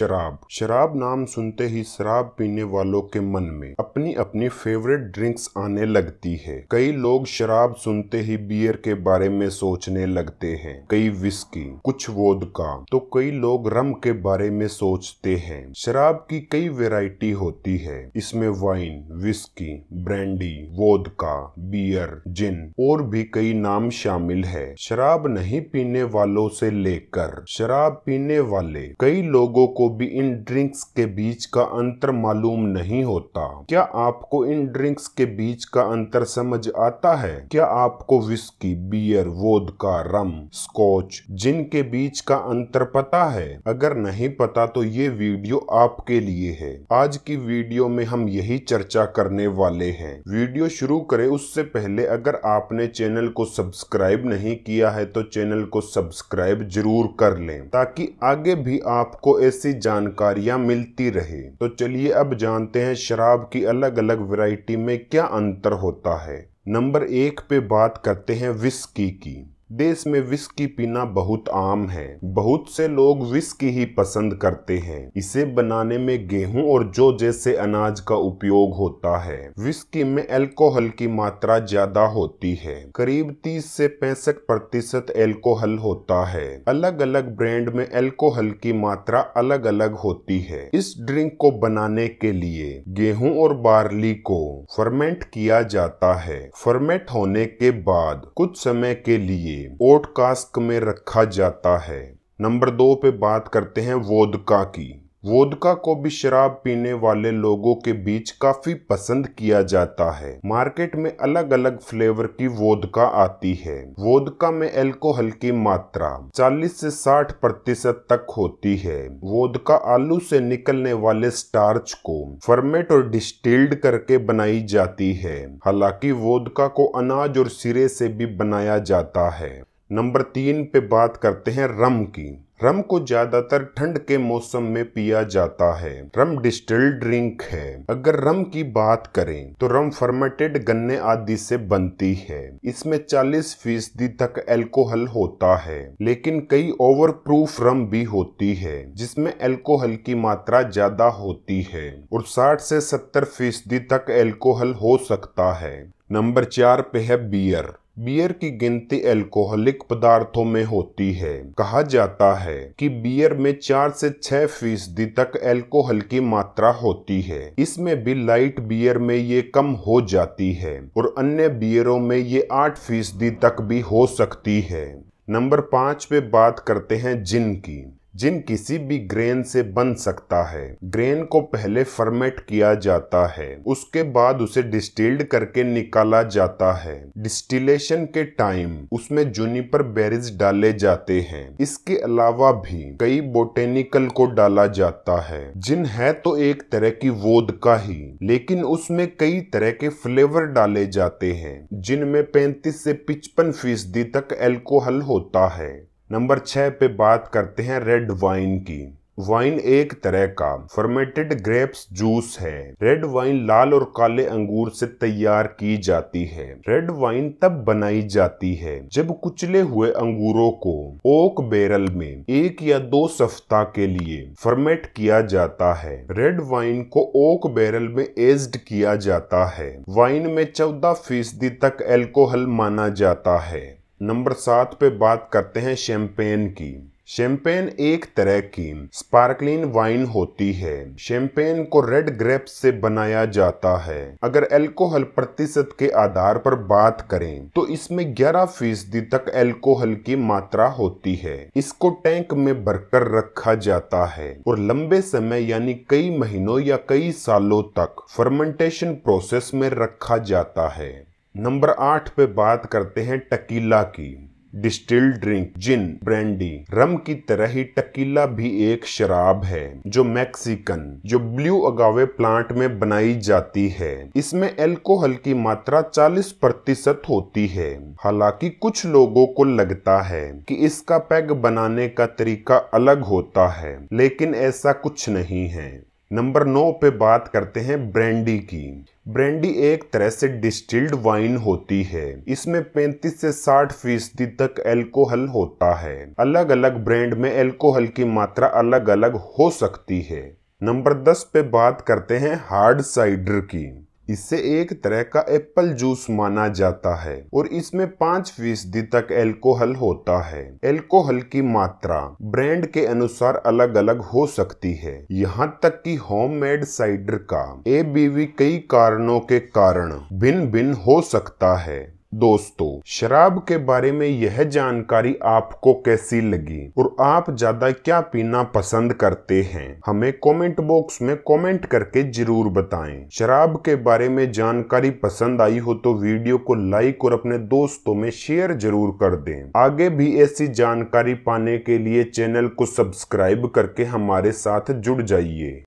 शराब शराब नाम सुनते ही शराब पीने वालों के मन में अपनी अपनी फेवरेट ड्रिंक्स आने लगती है कई लोग शराब सुनते ही बियर के बारे में सोचने लगते हैं कई विस्की कुछ वोद का तो कई लोग रम के बारे में सोचते हैं शराब की कई वेराइटी होती है इसमें वाइन विस्की ब्रांडी वोद का बियर जिन और भी कई नाम शामिल है शराब नहीं पीने वालों से लेकर शराब पीने वाले कई लोगों को भी इन ड्रिंक्स के बीच का अंतर मालूम नहीं होता क्या आपको इन ड्रिंक्स के बीच का अंतर समझ आता है क्या आपको विस्की बियर वोद का रम स्कॉच जिन के बीच का अंतर पता है अगर नहीं पता तो ये वीडियो आपके लिए है आज की वीडियो में हम यही चर्चा करने वाले हैं वीडियो शुरू करें उससे पहले अगर आपने चैनल को सब्सक्राइब नहीं किया है तो चैनल को सब्सक्राइब जरूर कर लें ताकि आगे भी आपको ऐसी जानकारियां मिलती रहे तो चलिए अब जानते हैं शराब की अलग अलग वैरायटी में क्या अंतर होता है नंबर एक पे बात करते हैं विस्की की देश में विस्की पीना बहुत आम है बहुत से लोग विस्की ही पसंद करते हैं इसे बनाने में गेहूं और जो जैसे अनाज का उपयोग होता है विस्की में अल्कोहल की मात्रा ज्यादा होती है करीब 30 से पैंसठ प्रतिशत एल्कोहल होता है अलग अलग ब्रांड में अल्कोहल की मात्रा अलग अलग होती है इस ड्रिंक को बनाने के लिए गेहूं और बार्ली को फर्मेंट किया जाता है फर्मेंट होने के बाद कुछ समय के लिए पॉडकास्ट ओट कास्क में रखा जाता है नंबर दो पे बात करते हैं वोदका की वोदका को भी शराब पीने वाले लोगों के बीच काफी पसंद किया जाता है मार्केट में अलग अलग फ्लेवर की वोदका आती है वोदका में एल्कोहल की मात्रा 40 से 60 प्रतिशत तक होती है वोदका आलू से निकलने वाले स्टार्च को फर्मेट और डिस्टिल्ड करके बनाई जाती है हालांकि वोदका को अनाज और सिरे से भी बनाया जाता है नंबर तीन पे बात करते हैं रम की रम को ज्यादातर ठंड के मौसम में पिया जाता है रम डिस्टिल्ड ड्रिंक है अगर रम की बात करें तो रम फर्मेटेड गन्ने आदि से बनती है इसमें 40 फीसदी तक एल्कोहल होता है लेकिन कई ओवर प्रूफ रम भी होती है जिसमें अल्कोहल की मात्रा ज्यादा होती है और 60 से 70 फीसदी तक एल्कोहल हो सकता है नंबर चार पे है बियर बियर की गिनती अल्कोहलिक पदार्थों में होती है कहा जाता है कि बियर में चार से छह फीसदी तक अल्कोहल की मात्रा होती है इसमें भी लाइट बियर में ये कम हो जाती है और अन्य बियरों में ये आठ फीसदी तक भी हो सकती है नंबर पाँच पे बात करते हैं जिन की जिन किसी भी ग्रेन से बन सकता है ग्रेन को पहले फर्मेट किया जाता है उसके बाद उसे डिस्टिल्ड करके निकाला जाता है डिस्टिलेशन के टाइम उसमें जूनिपर बेरीज डाले जाते हैं इसके अलावा भी कई बोटेनिकल को डाला जाता है जिन है तो एक तरह की वोद का ही लेकिन उसमें कई तरह के फ्लेवर डाले जाते हैं जिनमें पैंतीस से पिचपन फीसदी तक एल्कोहल होता है नंबर छः पे बात करते हैं रेड वाइन की वाइन एक तरह का फर्मेटेड ग्रेप्स जूस है रेड वाइन लाल और काले अंगूर से तैयार की जाती है रेड वाइन तब बनाई जाती है जब कुचले हुए अंगूरों को ओक बैरल में एक या दो सप्ताह के लिए फर्मेट किया जाता है रेड वाइन को ओक बैरल में एज्ड किया जाता है वाइन में चौदह फीसदी तक एल्कोहल माना जाता है नंबर सात पे बात करते हैं शैम्पेन की शैम्पेन एक तरह की स्पार्कलिंग वाइन होती है शैम्पेन को रेड ग्रेप से बनाया जाता है अगर अल्कोहल प्रतिशत के आधार पर बात करें तो इसमें 11 फीसदी तक अल्कोहल की मात्रा होती है इसको टैंक में भरकर रखा जाता है और लंबे समय यानी कई महीनों या कई सालों तक फर्मेंटेशन प्रोसेस में रखा जाता है नंबर आठ पे बात करते हैं टकीला की distil drink gin brandy rum की तरह ही टकीला भी एक शराब है जो मैक्सिकन जो ब्लू अगावे प्लांट में बनाई जाती है इसमें एल्कोहल की मात्रा 40 प्रतिशत होती है हालांकि कुछ लोगों को लगता है कि इसका पैग बनाने का तरीका अलग होता है लेकिन ऐसा कुछ नहीं है नंबर नौ पे बात करते हैं ब्रैंडी की ब्रैंडी एक तरह से डिस्टिल्ड वाइन होती है इसमें 35 से 60 फीसदी तक अल्कोहल होता है अलग अलग ब्रांड में अल्कोहल की मात्रा अलग अलग हो सकती है नंबर दस पे बात करते हैं हार्ड साइडर की इसे एक तरह का एप्पल जूस माना जाता है और इसमें पाँच फीसदी तक एल्कोहल होता है एल्कोहल की मात्रा ब्रांड के अनुसार अलग अलग हो सकती है यहाँ तक कि होममेड साइडर का एबीवी कई कारणों के कारण भिन्न भिन्न हो सकता है दोस्तों शराब के बारे में यह जानकारी आपको कैसी लगी और आप ज्यादा क्या पीना पसंद करते हैं हमें कमेंट बॉक्स में कमेंट करके जरूर बताएं शराब के बारे में जानकारी पसंद आई हो तो वीडियो को लाइक और अपने दोस्तों में शेयर जरूर कर दें आगे भी ऐसी जानकारी पाने के लिए चैनल को सब्सक्राइब करके हमारे साथ जुड़ जाइए